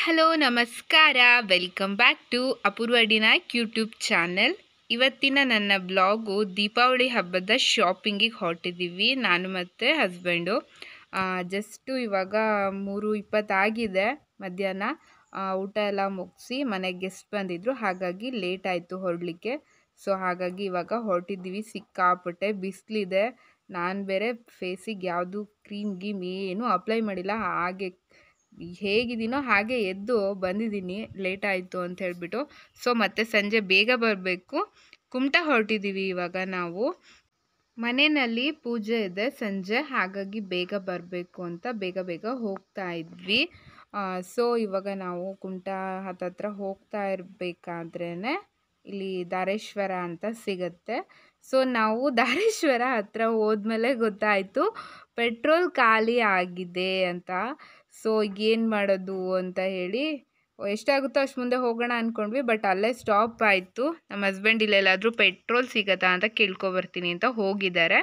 hello ನಮಸ್ಕಾರ welcome back to Apoorva ಡಿನಾಯ್ಕ್ YouTube channel ಇವತ್ತಿನ ನನ್ನ ಬ್ಲಾಗು ದೀಪಾವಳಿ ಹಬ್ಬದ ಶಾಪಿಂಗಿಗೆ ಹೊರಟಿದ್ದೀವಿ ನಾನು ಮತ್ತು ಹಸ್ಬೆಂಡು ಜಸ್ಟು ಇವಾಗ ಮೂರು ಇಪ್ಪತ್ತಾಗಿದೆ ಮಧ್ಯಾಹ್ನ ಊಟ ಎಲ್ಲ ಮುಗಿಸಿ ಮನೆಗೆ ಗೆಸ್ಟ್ ಬಂದಿದ್ರು ಹಾಗಾಗಿ ಲೇಟ್ ಆಯಿತು ಹೊರಡಲಿಕ್ಕೆ ಸೊ ಹಾಗಾಗಿ ಇವಾಗ ಹೊರಟಿದ್ದೀವಿ ಸಿಕ್ಕಾಪಟ್ಟೆ ಬಿಸಿಲಿದೆ ನಾನು ಬೇರೆ ಫೇಸಿಗೆ ಯಾವುದು ಕ್ರೀಮ್ ಗೀಮ್ ಏನು ಅಪ್ಲೈ ಮಾಡಿಲ್ಲ ಹಾಗೆ ಹೇಗಿದ್ದೀನೋ ಹಾಗೆ ಎದ್ದು ಬಂದಿದ್ದೀನಿ ಲೇಟ್ ಆಯಿತು ಅಂತ ಹೇಳಿಬಿಟ್ಟು ಸೊ ಮತ್ತೆ ಸಂಜೆ ಬೇಗ ಬರಬೇಕು ಕುಮಟ ಹೊರಟಿದ್ದೀವಿ ಇವಾಗ ನಾವು ಮನೆಯಲ್ಲಿ ಪೂಜೆ ಇದೆ ಸಂಜೆ ಹಾಗಾಗಿ ಬೇಗ ಬರಬೇಕು ಅಂತ ಬೇಗ ಬೇಗ ಹೋಗ್ತಾ ಇದ್ವಿ ಸೊ ಇವಾಗ ನಾವು ಕುಮಟಾ ಹತ್ತತ್ರ ಹೋಗ್ತಾ ಇರಬೇಕಾದ್ರೇ ಇಲ್ಲಿ ದಾರೇಶ್ವರ ಅಂತ ಸಿಗತ್ತೆ ಸೊ ನಾವು ದಾರೇಶ್ವರ ಹತ್ತಿರ ಹೋದ್ಮೇಲೆ ಗೊತ್ತಾಯಿತು ಪೆಟ್ರೋಲ್ ಖಾಲಿ ಆಗಿದೆ ಅಂತ ಸೊ ಏನು ಮಾಡೋದು ಅಂತ ಹೇಳಿ ಎಷ್ಟಾಗುತ್ತೋ ಅಷ್ಟು ಮುಂದೆ ಹೋಗೋಣ ಅಂದ್ಕೊಂಡ್ವಿ ಬಟ್ ಅಲ್ಲೇ ಸ್ಟಾಪ್ ಆಯಿತು ನಮ್ಮ ಹಸ್ಬೆಂಡ್ ಇಲ್ಲೆಲ್ಲಾದರೂ ಪೆಟ್ರೋಲ್ ಸಿಗತ್ತಾ ಅಂತ ಕೇಳ್ಕೊಬರ್ತೀನಿ ಅಂತ ಹೋಗಿದ್ದಾರೆ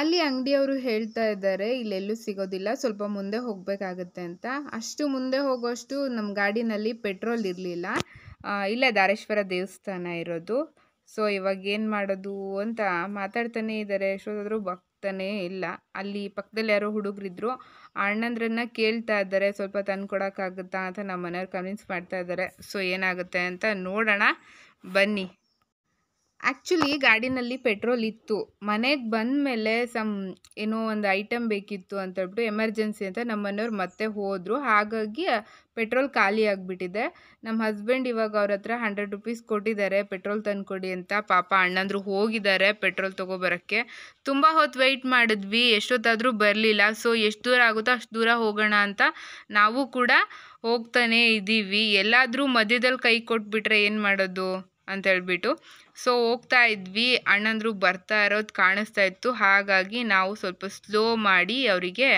ಅಲ್ಲಿ ಅಂಗಡಿಯವರು ಹೇಳ್ತಾ ಇದ್ದಾರೆ ಇಲ್ಲೆಲ್ಲೂ ಸಿಗೋದಿಲ್ಲ ಸ್ವಲ್ಪ ಮುಂದೆ ಹೋಗಬೇಕಾಗತ್ತೆ ಅಂತ ಅಷ್ಟು ಮುಂದೆ ಹೋಗೋಷ್ಟು ನಮ್ಮ ಗಾಡಿನಲ್ಲಿ ಪೆಟ್ರೋಲ್ ಇರಲಿಲ್ಲ ಇಲ್ಲೇ ದಾರೇಶ್ವರ ದೇವಸ್ಥಾನ ಇರೋದು ಸೊ ಇವಾಗ ಏನು ಮಾಡೋದು ಅಂತ ಮಾತಾಡ್ತಾನೆ ಇದ್ದಾರೆ ಎಷ್ಟೋದಾದರೂ ಬಗ್ತಾನೇ ಇಲ್ಲ ಅಲ್ಲಿ ಪಕ್ಕದಲ್ಲಿ ಯಾರೋ ಹುಡುಗರಿದ್ರು ಅಣ್ಣಂದ್ರನ್ನ ಕೇಳ್ತಾ ಇದ್ದಾರೆ ಸ್ವಲ್ಪ ತಂದು ಕೊಡೋಕ್ಕಾಗುತ್ತಾ ಅಂತ ನಮ್ಮ ಮನೆಯವ್ರು ಕನ್ವಿನ್ಸ್ ಮಾಡ್ತಾ ಇದ್ದಾರೆ ಸೊ ಏನಾಗುತ್ತೆ ಅಂತ ನೋಡೋಣ ಬನ್ನಿ ಆ್ಯಕ್ಚುಲಿ ಗಾಡಿನಲ್ಲಿ ಪೆಟ್ರೋಲ್ ಇತ್ತು ಮನೆಗೆ ಬಂದ ಮೇಲೆ ಸಮ್ ಏನೋ ಒಂದು ಐಟಮ್ ಬೇಕಿತ್ತು ಅಂತ ಹೇಳ್ಬಿಟ್ಟು ಎಮರ್ಜೆನ್ಸಿ ಅಂತ ನಮ್ಮ ಮನೆಯವ್ರು ಮತ್ತೆ ಹೋದರು ಹಾಗಾಗಿ ಪೆಟ್ರೋಲ್ ಖಾಲಿ ಆಗಿಬಿಟ್ಟಿದೆ ನಮ್ಮ ಹಸ್ಬೆಂಡ್ ಇವಾಗ ಅವ್ರ ಹತ್ರ ಹಂಡ್ರೆಡ್ ರುಪೀಸ್ ಕೊಟ್ಟಿದ್ದಾರೆ ಪೆಟ್ರೋಲ್ ತಂದುಕೊಡಿ ಅಂತ ಪಾಪ ಅಣ್ಣಂದ್ರು ಹೋಗಿದ್ದಾರೆ ಪೆಟ್ರೋಲ್ ತೊಗೊಬರೋಕ್ಕೆ ತುಂಬ ಹೊತ್ತು ವೆಯ್ಟ್ ಮಾಡಿದ್ವಿ ಎಷ್ಟೊತ್ತಾದರೂ ಬರಲಿಲ್ಲ ಸೊ ಎಷ್ಟು ದೂರ ಆಗುತ್ತೋ ಅಷ್ಟು ದೂರ ಹೋಗೋಣ ಅಂತ ನಾವು ಕೂಡ ಹೋಗ್ತಾನೆ ಇದ್ದೀವಿ ಎಲ್ಲಾದರೂ ಮಧ್ಯದಲ್ಲಿ ಕೈ ಕೊಟ್ಬಿಟ್ರೆ ಏನು ಮಾಡೋದು ಅಂತ ಹೇಳ್ಬಿಟ್ಟು ಸೊ ಹೋಗ್ತಾ ಇದ್ವಿ ಅಣ್ಣಂದಿರು ಬರ್ತಾ ಇರೋದು ಕಾಣಿಸ್ತಾ ಇತ್ತು ಹಾಗಾಗಿ ನಾವು ಸ್ವಲ್ಪ ಸ್ಲೋ ಮಾಡಿ ಅವರಿಗೆ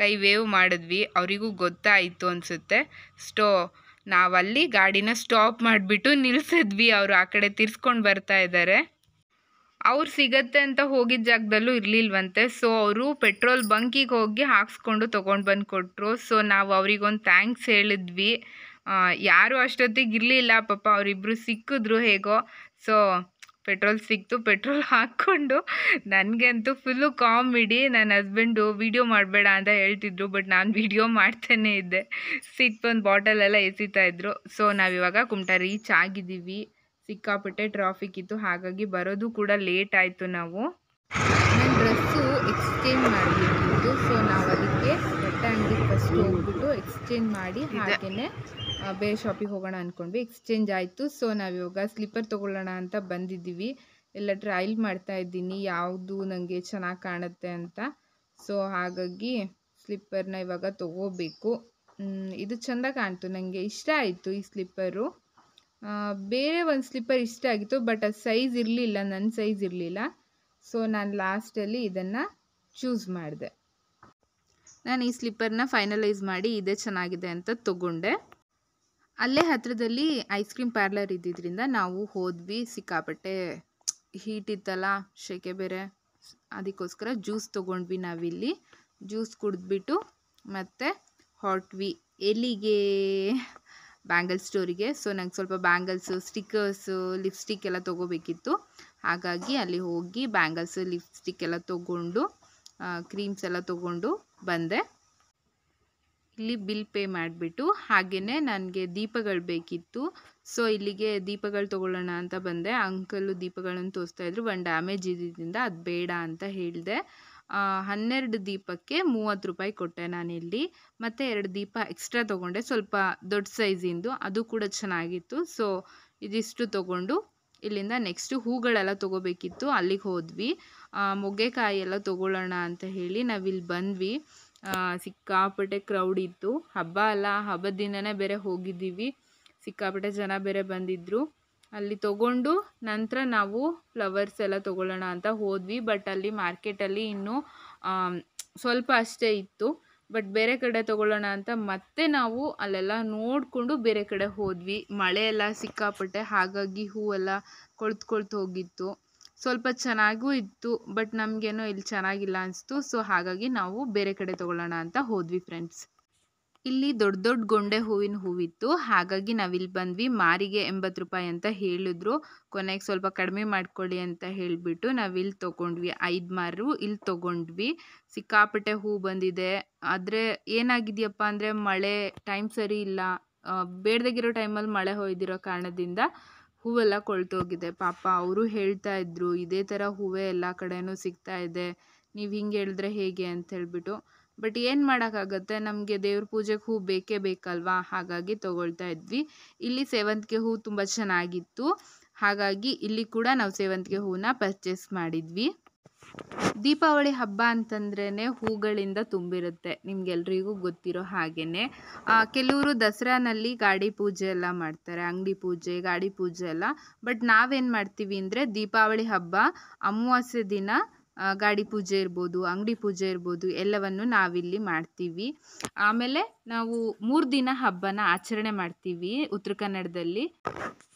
ಕೈ ವೇವ್ ಮಾಡಿದ್ವಿ ಅವರಿಗೂ ಗೊತ್ತಾಯಿತು ಅನಿಸುತ್ತೆ ಸ್ಟೋ ನಾವಲ್ಲಿ ಗಾಡಿನ ಸ್ಟಾಪ್ ಮಾಡಿಬಿಟ್ಟು ನಿಲ್ಲಿಸಿದ್ವಿ ಅವರು ಆ ಕಡೆ ತಿರ್ಸ್ಕೊಂಡು ಬರ್ತಾ ಇದ್ದಾರೆ ಅವ್ರು ಸಿಗತ್ತೆ ಅಂತ ಹೋಗಿದ್ದ ಜಾಗದಲ್ಲೂ ಇರಲಿಲ್ವಂತೆ ಸೊ ಅವರು ಪೆಟ್ರೋಲ್ ಬಂಕಿಗೆ ಹೋಗಿ ಹಾಕ್ಸ್ಕೊಂಡು ತೊಗೊಂಡು ಬಂದು ಕೊಟ್ಟರು ಸೊ ನಾವು ಅವರಿಗೊಂದು ಥ್ಯಾಂಕ್ಸ್ ಹೇಳಿದ್ವಿ ಯಾರೂ ಅಷ್ಟೊತ್ತಿಗೆ ಇರಲಿಲ್ಲ ಪಾಪ ಅವರಿಬ್ಬರು ಸಿಕ್ಕಿದ್ರು ಹೇಗೋ ಸೊ ಪೆಟ್ರೋಲ್ ಸಿಕ್ತು ಪೆಟ್ರೋಲ್ ಹಾಕ್ಕೊಂಡು ನನಗಂತೂ ಫುಲ್ಲು ಕಾಮಿಡಿ ನನ್ನ ಹಸ್ಬೆಂಡು ವೀಡಿಯೋ ಮಾಡಬೇಡ ಅಂತ ಹೇಳ್ತಿದ್ರು ಬಟ್ ನಾನು ವೀಡಿಯೋ ಮಾಡ್ತಾನೆ ಇದ್ದೆ ಸಿಟ್ಟು ಒಂದು ಬಾಟಲೆಲ್ಲ ಎಸಿತಾ ಇದ್ರು ಸೊ ನಾವಿವಾಗ ಕುಮಟ ರೀಚ್ ಆಗಿದ್ದೀವಿ ಸಿಕ್ಕಾಪಟ್ಟೆ ಟ್ರಾಫಿಕ್ ಇತ್ತು ಹಾಗಾಗಿ ಬರೋದು ಕೂಡ ಲೇಟ್ ಆಯಿತು ನಾವು ನನ್ನ ಡ್ರೆಸ್ಸು ಎಕ್ಸ್ಚೇಂಜ್ ಮಾಡಬೇಕಿತ್ತು ಸೊ ನಾವು ಅದಕ್ಕೆ ಬಟ್ಟೆ ಫಸ್ಟ್ ಹೋಗ್ಬಿಟ್ಟು ಎಕ್ಸ್ಚೇಂಜ್ ಮಾಡಿ ಹಾಗೇನೆ ಬೇರೆ ಶಾಪಿಗೆ ಹೋಗೋಣ ಅಂದ್ಕೊಂಡ್ವಿ ಎಕ್ಸ್ಚೇಂಜ್ ಆಯಿತು ಸೊ ಇವಾಗ ಸ್ಲೀಪರ್ ತೊಗೊಳ್ಳೋಣ ಅಂತ ಬಂದಿದ್ದೀವಿ ಎಲ್ಲ ಟ್ರೈಲ್ ಮಾಡ್ತಾ ಇದ್ದೀನಿ ಯಾವುದು ನನಗೆ ಚೆನ್ನಾಗಿ ಕಾಣುತ್ತೆ ಅಂತ ಸೊ ಹಾಗಾಗಿ ಸ್ಲಿಪ್ಪರ್ನ ಇವಾಗ ತಗೋಬೇಕು ಇದು ಚೆಂದ ಕಾಣ್ತು ನನಗೆ ಇಷ್ಟ ಆಯಿತು ಈ ಸ್ಲಿಪ್ಪರು ಬೇರೆ ಒಂದು ಸ್ಲಿಪ್ಪರ್ ಇಷ್ಟ ಆಗಿತ್ತು ಬಟ್ ಅದು ಸೈಜ್ ಇರಲಿಲ್ಲ ನನ್ನ ಸೈಜ್ ಇರಲಿಲ್ಲ ಸೊ ನಾನು ಲಾಸ್ಟಲ್ಲಿ ಇದನ್ನು ಚೂಸ್ ಮಾಡಿದೆ ನಾನು ಈ ಸ್ಲಿಪ್ಪರ್ನ ಫೈನಲೈಸ್ ಮಾಡಿ ಇದೇ ಚೆನ್ನಾಗಿದೆ ಅಂತ ತಗೊಂಡೆ ಅಲ್ಲೇ ಹತ್ತಿರದಲ್ಲಿ ಐಸ್ ಕ್ರೀಮ್ ಪಾರ್ಲರ್ ಇದ್ದಿದ್ದರಿಂದ ನಾವು ಹೋದ್ವಿ ಸಿಕ್ಕಾಪಟ್ಟೆ ಹೀಟ್ ಇತ್ತಲ್ಲ ಶೆಕೆ ಬೇರೆ ಅದಕ್ಕೋಸ್ಕರ ಜ್ಯೂಸ್ ತೊಗೊಂಡ್ವಿ ನಾವಿಲ್ಲಿ ಜ್ಯೂಸ್ ಕುಡಿದ್ಬಿಟ್ಟು ಮತ್ತು ಹಾಟ್ವಿ ಎಲ್ಲಿಗೆ ಬ್ಯಾಂಗಲ್ ಸ್ಟೋರಿಗೆ ಸೊ ನಂಗೆ ಸ್ವಲ್ಪ ಬ್ಯಾಂಗಲ್ಸು ಸ್ಟಿಕ್ಕರ್ಸು ಲಿಪ್ಸ್ಟಿಕ್ ಎಲ್ಲ ತೊಗೋಬೇಕಿತ್ತು ಹಾಗಾಗಿ ಅಲ್ಲಿ ಹೋಗಿ ಬ್ಯಾಂಗಲ್ಸು ಲಿಪ್ಸ್ಟಿಕ್ ಎಲ್ಲ ತೊಗೊಂಡು ಕ್ರೀಮ್ಸ್ ಎಲ್ಲ ತೊಗೊಂಡು ಬಂದೆ ಇಲ್ಲಿ ಬಿಲ್ ಪೇ ಮಾಡಿಬಿಟ್ಟು ಹಾಗೆಯೇ ನನಗೆ ದೀಪಗಳು ಬೇಕಿತ್ತು ಸೊ ಇಲ್ಲಿಗೆ ದೀಪಗಳು ತೊಗೊಳ್ಳೋಣ ಅಂತ ಬಂದೆ ಅಂಕಲು ದೀಪಗಳನ್ನು ತೋರಿಸ್ತಾ ಇದ್ರು ಒಂದು ಡ್ಯಾಮೇಜ್ ಇದ್ದಿದ್ದರಿಂದ ಅದು ಬೇಡ ಅಂತ ಹೇಳಿದೆ ಹನ್ನೆರಡು ದೀಪಕ್ಕೆ ಮೂವತ್ತು ರೂಪಾಯಿ ಕೊಟ್ಟೆ ನಾನಿಲ್ಲಿ ಮತ್ತು ಎರಡು ದೀಪ ಎಕ್ಸ್ಟ್ರಾ ತೊಗೊಂಡೆ ಸ್ವಲ್ಪ ದೊಡ್ಡ ಸೈಜಿಂದು ಅದು ಕೂಡ ಚೆನ್ನಾಗಿತ್ತು ಸೊ ಇದಿಷ್ಟು ತೊಗೊಂಡು ಇಲ್ಲಿಂದ ನೆಕ್ಸ್ಟು ಹೂಗಳೆಲ್ಲ ತೊಗೋಬೇಕಿತ್ತು ಅಲ್ಲಿಗೆ ಹೋದ್ವಿ ಮೊಗ್ಗೆಕಾಯಿ ಎಲ್ಲ ತೊಗೊಳ್ಳೋಣ ಅಂತ ಹೇಳಿ ನಾವಿಲ್ಲಿ ಬಂದ್ವಿ ಸಿಕ್ಕಾಪಟ್ಟೆ ಕ್ರೌಡ್ ಇತ್ತು ಹಬ್ಬ ಅಲ್ಲ ಹಬ್ಬದ ದಿನನೇ ಬೇರೆ ಹೋಗಿದ್ದೀವಿ ಸಿಕ್ಕಾಪಟ್ಟೆ ಜನ ಬೇರೆ ಬಂದಿದ್ದರು ಅಲ್ಲಿ ತಗೊಂಡು ನಂತರ ನಾವು ಫ್ಲವರ್ಸ್ ಎಲ್ಲ ತೊಗೊಳ್ಳೋಣ ಅಂತ ಹೋದ್ವಿ ಬಟ್ ಅಲ್ಲಿ ಮಾರ್ಕೆಟಲ್ಲಿ ಇನ್ನೂ ಸ್ವಲ್ಪ ಅಷ್ಟೇ ಇತ್ತು ಬಟ್ ಬೇರೆ ಕಡೆ ತಗೊಳ್ಳೋಣ ಅಂತ ಮತ್ತೆ ನಾವು ಅಲ್ಲೆಲ್ಲ ನೋಡಿಕೊಂಡು ಬೇರೆ ಕಡೆ ಹೋದ್ವಿ ಮಳೆ ಎಲ್ಲ ಸಿಕ್ಕಾಪಟ್ಟೆ ಹಾಗಾಗಿ ಹೂವೆಲ್ಲ ಕೊಳ್ತು ಹೋಗಿತ್ತು ಸ್ವಲ್ಪ ಚೆನ್ನಾಗೂ ಇತ್ತು ಬಟ್ ನಮಗೇನೋ ಇಲ್ಲಿ ಚೆನ್ನಾಗಿಲ್ಲ ಅನಿಸ್ತು ಸೊ ಹಾಗಾಗಿ ನಾವು ಬೇರೆ ಕಡೆ ತಗೊಳ್ಳೋಣ ಅಂತ ಹೋದ್ವಿ ಫ್ರೆಂಡ್ಸ್ ಇಲ್ಲಿ ದೊಡ್ಡ ದೊಡ್ಡ ಗೊಂಡೆ ಹೂವಿನ ಹೂವಿತ್ತು ಹಾಗಾಗಿ ಇಲ್ಲಿ ಬಂದ್ವಿ ಮಾರಿಗೆ ಎಂಬತ್ತು ರೂಪಾಯಿ ಅಂತ ಹೇಳಿದ್ರು ಕೊನೆಗೆ ಸ್ವಲ್ಪ ಕಡಿಮೆ ಮಾಡ್ಕೊಳ್ಳಿ ಅಂತ ಹೇಳಿಬಿಟ್ಟು ನಾವಿಲ್ಲಿ ತೊಗೊಂಡ್ವಿ ಐದು ಮಾರು ಇಲ್ಲಿ ತೊಗೊಂಡ್ವಿ ಸಿಕ್ಕಾಪಟ್ಟೆ ಹೂ ಬಂದಿದೆ ಆದರೆ ಏನಾಗಿದೆಯಪ್ಪ ಅಂದರೆ ಮಳೆ ಟೈಮ್ ಸರಿ ಇಲ್ಲ ಬೇಡದಾಗಿರೋ ಟೈಮಲ್ಲಿ ಮಳೆ ಹೋಯ್ದಿರೋ ಕಾರಣದಿಂದ ಹೂವೆಲ್ಲ ಕೊಳ್ತೋಗಿದೆ ಪಾಪ ಅವರು ಹೇಳ್ತಾ ಇದ್ರು ಇದೇ ಥರ ಹೂವೆ ಎಲ್ಲ ಕಡೆನೂ ಸಿಗ್ತಾ ಇದೆ ನೀವು ಹಿಂಗೆ ಹೇಳಿದ್ರೆ ಹೇಗೆ ಅಂತ ಹೇಳಿಬಿಟ್ಟು ಬಟ್ ಏನು ಮಾಡೋಕ್ಕಾಗತ್ತೆ ನಮಗೆ ದೇವ್ರ ಪೂಜೆಗೆ ಹೂ ಬೇಕೇ ಬೇಕಲ್ವಾ ಹಾಗಾಗಿ ತಗೊಳ್ತಾ ಇದ್ವಿ ಇಲ್ಲಿ ಸೇವಂತಿಗೆ ಹೂ ತುಂಬ ಚೆನ್ನಾಗಿತ್ತು ಹಾಗಾಗಿ ಇಲ್ಲಿ ಕೂಡ ನಾವು ಸೇವಂತಿಗೆ ಹೂವನ್ನ ಪರ್ಚೇಸ್ ಮಾಡಿದ್ವಿ ದೀಪಾವಳಿ ಹಬ್ಬ ಅಂತಂದ್ರೇನೆ ಹೂಗಳಿಂದ ತುಂಬಿರುತ್ತೆ ನಿಮ್ಗೆಲ್ರಿಗೂ ಗೊತ್ತಿರೋ ಹಾಗೇನೆ ಕೆಲವರು ದಸರಾನಲ್ಲಿ ಗಾಡಿ ಪೂಜೆ ಎಲ್ಲ ಮಾಡ್ತಾರೆ ಅಂಗಡಿ ಪೂಜೆ ಗಾಡಿ ಪೂಜೆ ಎಲ್ಲ ಬಟ್ ನಾವೇನು ಮಾಡ್ತೀವಿ ಅಂದರೆ ದೀಪಾವಳಿ ಹಬ್ಬ ಅಮಾವಾಸ್ಯೆ ದಿನ ಗಾಡಿ ಪೂಜೆ ಇರ್ಬೋದು ಅಂಗಡಿ ಪೂಜೆ ಇರ್ಬೋದು ಎಲ್ಲವನ್ನು ನಾವಿಲ್ಲಿ ಮಾಡ್ತೀವಿ ಆಮೇಲೆ ನಾವು ಮೂರು ದಿನ ಹಬ್ಬನ ಆಚರಣೆ ಮಾಡ್ತೀವಿ ಉತ್ತರ ಕನ್ನಡದಲ್ಲಿ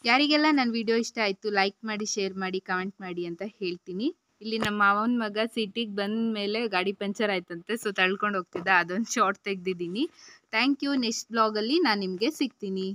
ಯಾರಿಗೆಲ್ಲ ನನ್ನ ವಿಡಿಯೋ ಇಷ್ಟ ಆಯಿತು ಲೈಕ್ ಮಾಡಿ ಶೇರ್ ಮಾಡಿ ಕಮೆಂಟ್ ಮಾಡಿ ಅಂತ ಹೇಳ್ತೀನಿ ಇಲ್ಲಿ ನಮ್ಮ ಮಾವನ ಮಗ ಸಿಟಿಗೆ ಬಂದ ಮೇಲೆ ಗಾಡಿ ಪಂಚರ್ ಆಯ್ತಂತೆ ಸೊ ತಳ್ಕೊಂಡು ಹೋಗ್ತಿದ್ದ ಅದೊಂದು ಶಾರ್ಟ್ ತೆಗೆದಿದ್ದೀನಿ ಥ್ಯಾಂಕ್ ಯು ನೆಕ್ಸ್ಟ್ ಬ್ಲಾಗಲ್ಲಿ ನಾನು ನಿಮಗೆ ಸಿಗ್ತೀನಿ